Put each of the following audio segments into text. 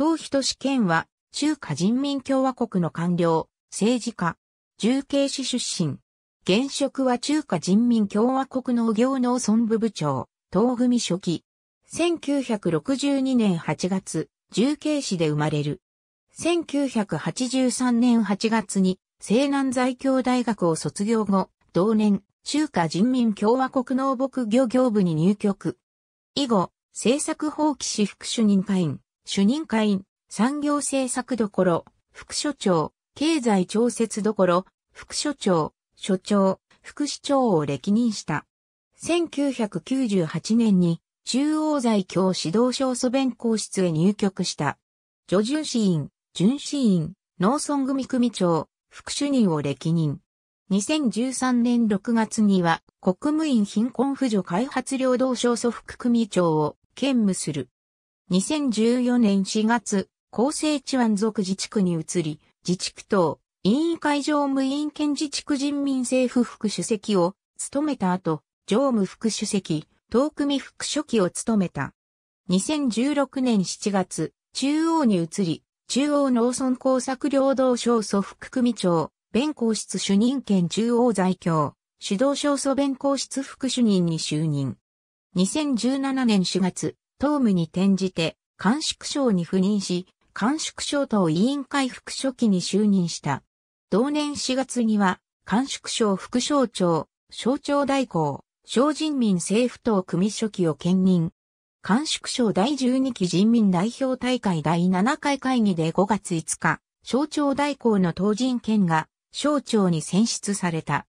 東市県は、中華人民共和国の官僚、政治家、重慶市出身。現職は中華人民共和国農業農村部部長、東組書記。1962年8月、重慶市で生まれる。1983年8月に西南在京大学を卒業後、同年、中華人民共和国農牧漁業部に入局。以後、政策放棄士副主任会員、主任会員、産業政策どころ、副所長、経済調節どころ、副所長、所長、副市長を歴任した。1998年に中央在京指導小祖弁公室へ入局した。助巡士院、巡視院、農村組組長、副主任を歴任。2013年6月には国務院貧困扶助開発領導省祖副組長を兼務する。2014年4月、厚生地湾族自治区に移り、自治区等、委員会常務委員兼自治区人民政府副主席を務めた後、常務副主席、東組副書記を務めた。2016年7月、中央に移り、中央農村工作領土省祖副組長、弁公室主任兼中央在京、主導省祖弁公室副主任に就任。2017年4月、党務に転じて、官縮省に赴任し、官縮省党委員会副書記に就任した。同年4月には、官縮省副省長、省庁代行、省人民政府党組書記を兼任。官縮省第12期人民代表大会第7回会議で5月5日、省庁代行の党人権が省庁に選出された。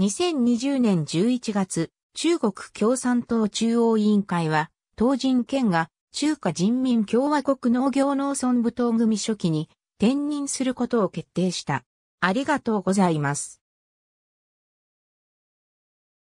2020年11月、中国共産党中央委員会は、東人県が中華人民共和国農業農村部党組書記に転任することを決定した。ありがとうございます。